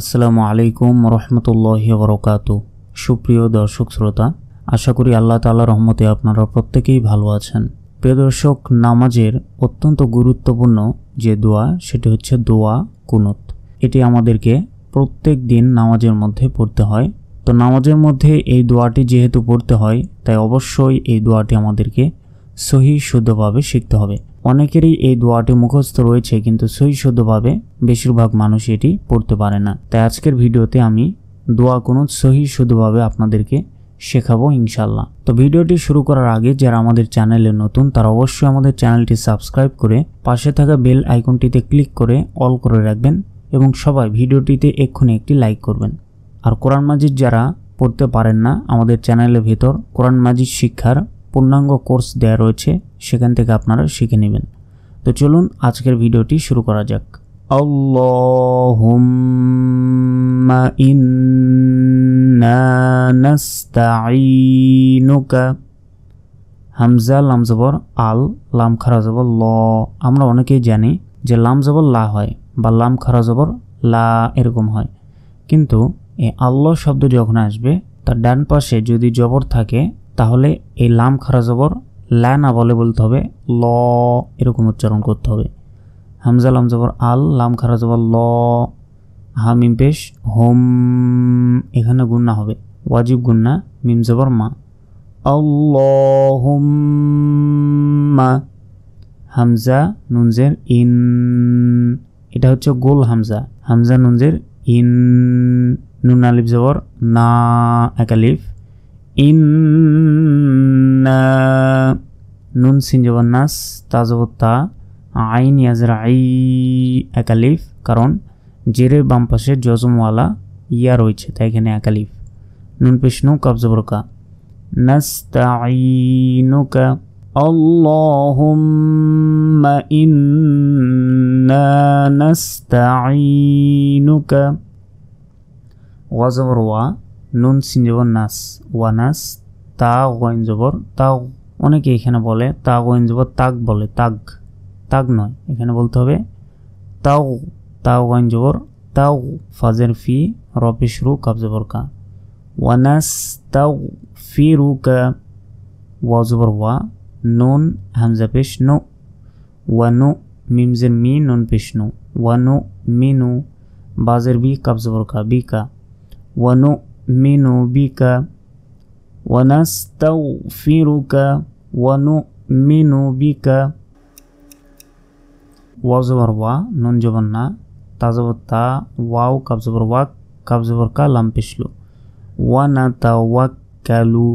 আসসালামু আলাইকুম রহমতুল্লাহ বরকাত সুপ্রিয় দর্শক শ্রোতা আশা করি আল্লাহ তালা রহমতে আপনারা প্রত্যেকেই ভালো আছেন প্রিয় দর্শক নামাজের অত্যন্ত গুরুত্বপূর্ণ যে দোয়া সেটি হচ্ছে দোয়া কুনুত এটি আমাদেরকে প্রত্যেক দিন নামাজের মধ্যে পড়তে হয় তো নামাজের মধ্যে এই দোয়াটি যেহেতু পড়তে হয় তাই অবশ্যই এই দোয়াটি আমাদেরকে সহি শুদ্ধভাবে শিখতে হবে অনেকেরই এই দোয়াটি মুখস্থ রয়েছে কিন্তু সই শুদ্ধভাবে বেশিরভাগ মানুষ এটি পড়তে পারে না তাই আজকের ভিডিওতে আমি দোয়া কোনো সহি শুদ্ধভাবে আপনাদেরকে শেখাবো ইনশাল্লাহ তো ভিডিওটি শুরু করার আগে যারা আমাদের চ্যানেলে নতুন তারা অবশ্যই আমাদের চ্যানেলটি সাবস্ক্রাইব করে পাশে থাকা বেল আইকনটিতে ক্লিক করে অল করে রাখবেন এবং সবাই ভিডিওটিতে এক্ষুনি একটি লাইক করবেন আর কোরআন মাজিদ যারা পড়তে পারেন না আমাদের চ্যানেলের ভেতর কোরআন মাজিদ শিক্ষার পূর্ণাঙ্গ কোর্স দেয়া রয়েছে সেখান থেকে আপনারা শিখে নেবেন তো চলুন আজকের ভিডিওটি শুরু করা যাক اللهم إنا نستعينك হামজা লামজবর আল লাম খারাজবর ল আমরা অনেকেই জানি যে লামজবর লা হয় বা লাম খারাজবর লা এরকম হয় কিন্তু এ আল্লাহ শব্দ যখন আসবে তার ডান পাশে যদি জবর থাকে তাহলে এই লাম খারা জবর লা না বলে বলতে হবে ল এরকম উচ্চারণ করতে হবে হামজা লাম জবর আল লাম খারা ল হাম ইম্পেশ হোম এখানে গুন্না হবে ওয়াজিব গুন্না মিম জবর মা আল্লাহুম্মা হামজা নুনজের ইন এটা হচ্ছে গোল হামজা হামজা নুনজের ইন নুন আলিফ জবর না একালিফ ইন নুন সিনজবান্নাস তাজবত্তা আইন ইয়াজরা আই একালিফ কারণ জেরের বাম পাশে জজমওয়ালা ইয়া রয়েছে তাই এখানে একালিফ নুন পেশনু কাবজবরকা نستعينك اللهم إنا نستعينك وزوروا নুন সিনজবর নাস ওয়া নাস তা ওয়াইন জবর তাও অনেকে এখানে বলে তা ওয়াইন জবর তাক বলে তাক তাক নয় এখানে বলতে হবে তাও তাও ওয়াইন জবর তাও ফাজের ফি রপিশ রু কাবজবর কা ওয়ানাস তাও ফি রু কা ওয়া জবর ওয়া নুন হামজা পেশ নো ওয়ানো মিমজের মি নুন পেশ নো ওয়ানো মিনু বাজের বি কাবজবর কা বি কা ওয়ানো মিনু বিকা ওয়ানস্তাউফুরুকা ওয়া নুমিনু বিকা ওয়াজবর ওয়া নুন জাবন্না তাযাবাত্তা ওয়াউ কবজবর ওয়া কবজবর কা লম পেশলু ওয়ানতাওয়াক্কালু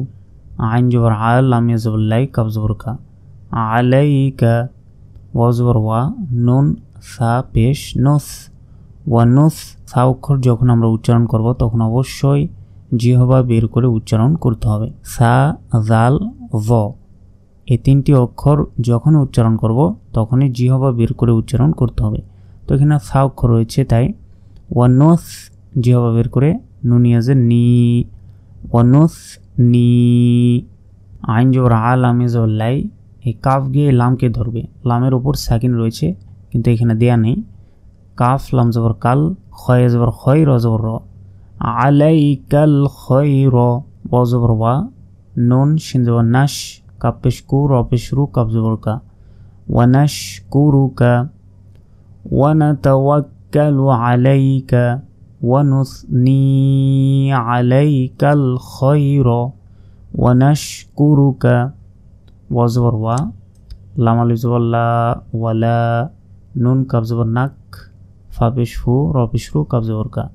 আ ইন জাবর আয়া লম ইয়া জাবল লাই কবজবর কা আলাইকা ওয়াজবর ওয়া নুন সা পেশ নুস ওয়নুস সাউকর যখন আমরা উচ্চারণ করব তখন অবশ্যই জিহবা বের করে উচ্চারণ করতে হবে সা জাল ভ এই তিনটি অক্ষর যখনই উচ্চারণ করব তখনই জিহবা বের করে উচ্চারণ করতে হবে তো এখানে সা অক্ষর রয়েছে তাই ওয়ানোস জিহবা বের করে নুনিয়াজের নি ওয়ানোস নি আইন জোর আল আমি জোর লাই এই কাফ গিয়ে লামকে ধরবে লামের ওপর সাকিন রয়েছে কিন্তু এখানে দেয়া নেই কাফ লাম জবর কাল খয় জবর খয় র জবর র عليك الخير با زبر با نون شين و نش كاب بشكور وبشرو كاب زبر كا ونشكرك ونتوكل عليك ونثني عليك الخير ونشكرك وزبر و لام الزبر لا ولا نون كبزبر نك فابشفو روبشرو كبزبر كا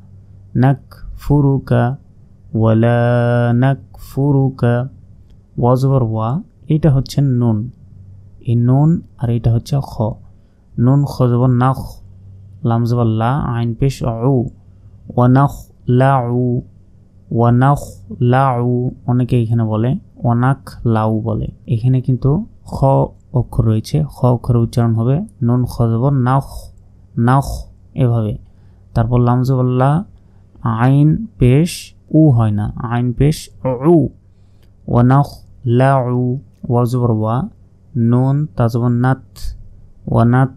نك ফুরুকা ওয়ালা নাক ফুরুকা ওয়াজবর ওয়া এটা হচ্ছে নুন এই নুন আর এটা হচ্ছে খ নুন খজবর নাখ লামজবর লা আইন পেশ ও ওয়ানাখ লা উ ওয়ানাখ লা অনেকে এখানে বলে অনাক লাউ বলে এখানে কিন্তু খ অক্ষর রয়েছে খ অক্ষরে উচ্চারণ হবে নুন খজবর নাখ নাখ এভাবে তারপর লামজবর আইন পেশ উ হয় না আইন পেশ উ ওয়ানাখ লা উ ওয়াজবর ওয়া নুন তাজবর নাথ ওয়ানাথ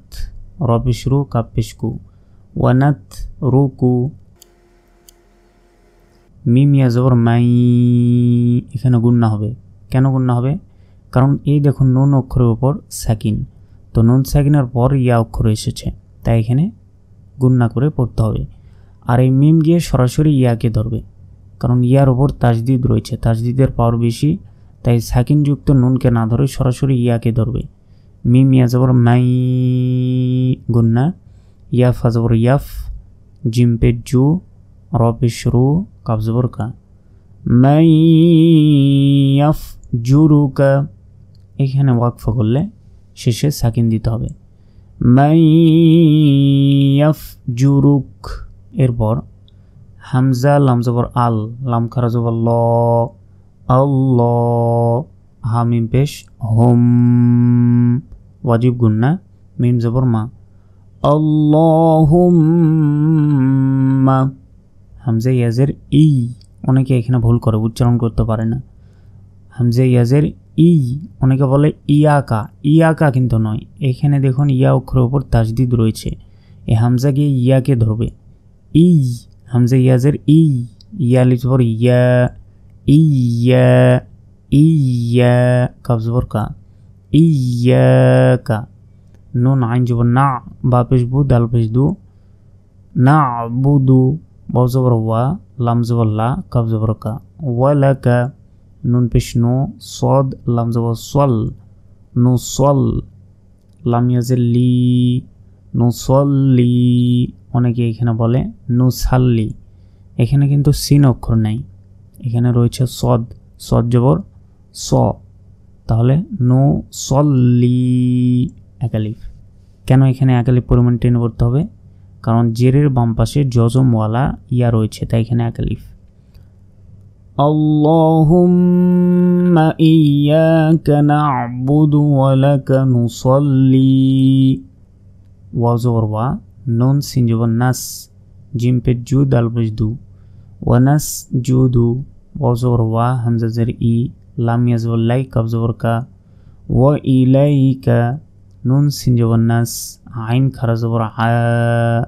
রু কাপিসকু ওয়ানাথ রুকু মিম জবর মাই এখানে গুন্না হবে কেন গুন্না হবে কারণ এই দেখুন নুন অক্ষরের উপর সাকিন তো নুন সাকিনের পর ইয়া অক্ষর এসেছে তাই এখানে গুন্না করে পড়তে হবে আর এই মিম গিয়ে সরাসরি ইয়াকে ধরবে কারণ ইয়ার ওপর তাজদিদ রয়েছে তাজদিদের পাওয়ার বেশি তাই সাকিনযুক্ত নুনকে না ধরে সরাসরি ইয়াকে ধরবে মিম ইয়া যাবর মাই গুন্না ইয়া ফাজবর ইয়াফ জিম্পে জু রপে রু কাবজবর কা মাই ইয়াফ রু কা এখানে ওয়াকফ করলে শেষে সাকিন দিতে হবে মাই ইয়াফ জুরুক এরপর হামজা লামজবর আল লাম খারাজবর ল আল হামিম পেশ হোম ওয়াজিব গুন্না মিম জবর মা আল্লাহুম্মা হামজা ইয়াজের ই অনেকে এখানে ভুল করে উচ্চারণ করতে পারে না হামজা ইয়াজের ই অনেকে বলে ইয়াকা ইয়াকা কিন্তু নয় এখানে দেখুন ইয়া অক্ষরের উপর তাজদিদ রয়েছে এই হামজাকে ইয়াকে ধরবে ई हमसे यजर ई या लिप्स फॉर तो य ई य कब्ज फॉर का ई य का नो नाइन जो ना बापिश बू दल पिश दू ना बू दू बब जबर वा लम जबर ला कब का व का नून पिश नो स्वाद लम जबर स्वल नो स्वल लम ली नो स्वल ली অনেকে এখানে বলে নুসাল্লি এখানে কিন্তু সিন অক্ষর নেই এখানে রয়েছে সদ সদ জবর স তাহলে নো সল্লি একালিফ কেন এখানে একালিফ পরিমাণ টেনে করতে হবে কারণ জেরের বাম পাশে জজমওয়ালা ইয়া রয়েছে তাই এখানে একালিফ اللهم إياك نعبد ولك نصلي وزور نون سنجب ناس جيم بيت جود البجدو وناس دو وزور وا همزة زر إي لم يزور ليك بزور كا و اي لاي كا نون سنجب ناس عين خرزور عا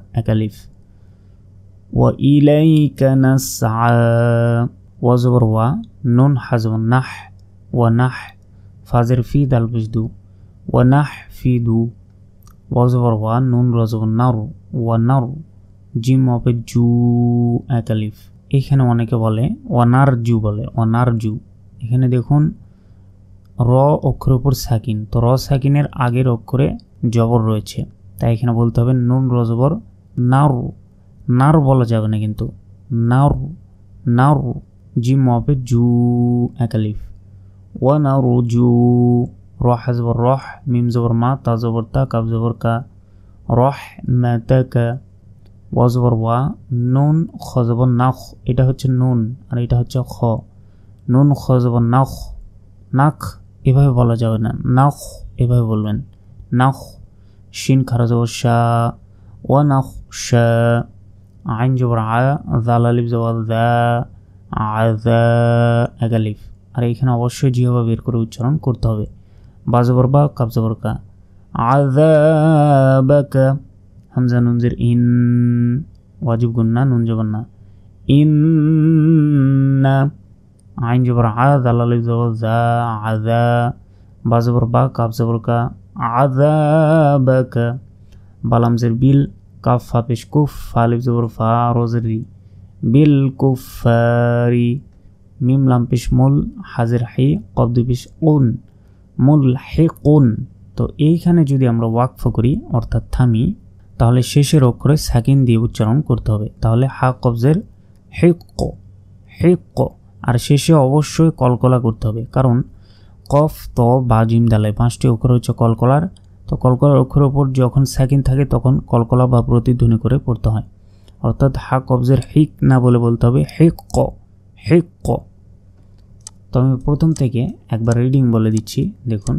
كا ناس نسعى وزور وا نون حزو النح ونح فازر في دال بجدو ونح في دو ওয়াজবর ওয়ান নুন রজবর নার ওয়া নার জিম অপে জু একালিফ এখানে অনেকে বলে অনার জু বলে অনার জু এখানে দেখুন র অক্ষরের উপর সাকিন তো র সাকিনের আগের অক্ষরে জবর রয়েছে তাই এখানে বলতে হবে নুন রজবর নার নার বলা যাবে না কিন্তু নার নার জিম অপে জু একালিফ ওয়া নার জু র হাজবর রহ মিম জবর মা তা জবর তা কাব জবর কা রহ ম্যাতাকা ওয়া ওয়া নুন খ জবর নাখ এটা হচ্ছে নুন আর এটা হচ্ছে খ নুন খ জবর নাখ নাখ এভাবে বলা যাবে না নাখ এভাবে বলবেন নাখ শিন খারা জবর শা ওয়া নাখ শা আইন জবর আ জাল আলিফ জবর দা আজা আগালিফ আর এখানে অবশ্যই জিহবা বের করে উচ্চারণ করতে হবে بعض با قبض برقا عذابك همزة ننزر إن واجب قلنا نون جبنا إن عين جبر عاذ الله لفظ ذا عذا بعض بربا قبض برقا عذابك بلام زر بيل كفا بش كفا لفظ برفا روزري بالكفاري ميم لام بش مول حزر حي قبض بش قون মুল কোন তো এইখানে যদি আমরা ওয়াকফ করি অর্থাৎ থামি তাহলে শেষের অক্ষরে সাকিন দিয়ে উচ্চারণ করতে হবে তাহলে হা কবজের হে ক আর শেষে অবশ্যই কলকলা করতে হবে কারণ কফ ত বা জিমদালয় পাঁচটি অক্ষর হচ্ছে কলকলার তো কলকলার অক্ষরের ওপর যখন সাকিন থাকে তখন কলকলা বা প্রতিধ্বনি করে পড়তে হয় অর্থাৎ হা কবজের হিক না বলে বলতে হবে হে ক হে ক তো আমি প্রথম থেকে একবার রিডিং বলে দিচ্ছি দেখুন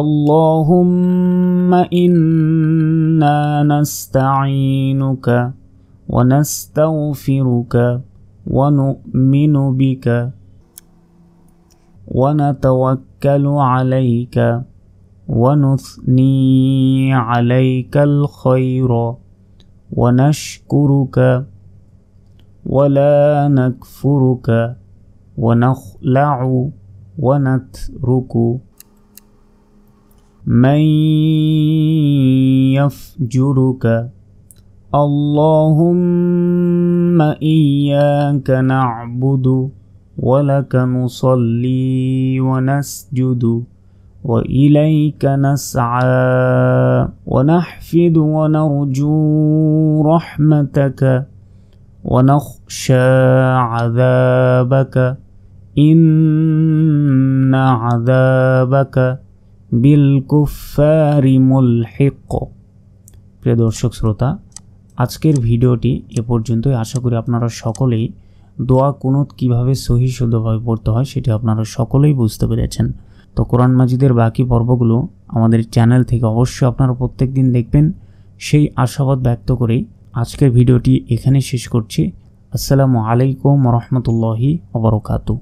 اللهم إنا نستعينك ونستغفرك ونؤمن بك ونتوكل عليك ونثني عليك الخير ونشكرك ولا نكفرك ونخلع ونترك من يفجرك اللهم إياك نعبد ولك نصلي ونسجد وإليك نسعى ونحفد ونرجو رحمتك ونخشى عذابك إن عذابك বিলকুফার মুলহিক প্রিয় দর্শক শ্রোতা আজকের ভিডিওটি এ পর্যন্তই আশা করি আপনারা সকলেই দোয়া কুনত কিভাবে সহি শুদ্ধভাবে পড়তে হয় সেটি আপনারা সকলেই বুঝতে পেরেছেন তো কোরআন মাজিদের বাকি পর্বগুলো আমাদের চ্যানেল থেকে অবশ্যই আপনারা প্রত্যেক দিন দেখবেন সেই আশাবাদ ব্যক্ত করেই আজকের ভিডিওটি এখানে শেষ করছি আসসালামু আলাইকুম রহমতুল্লাহি অবরকাতু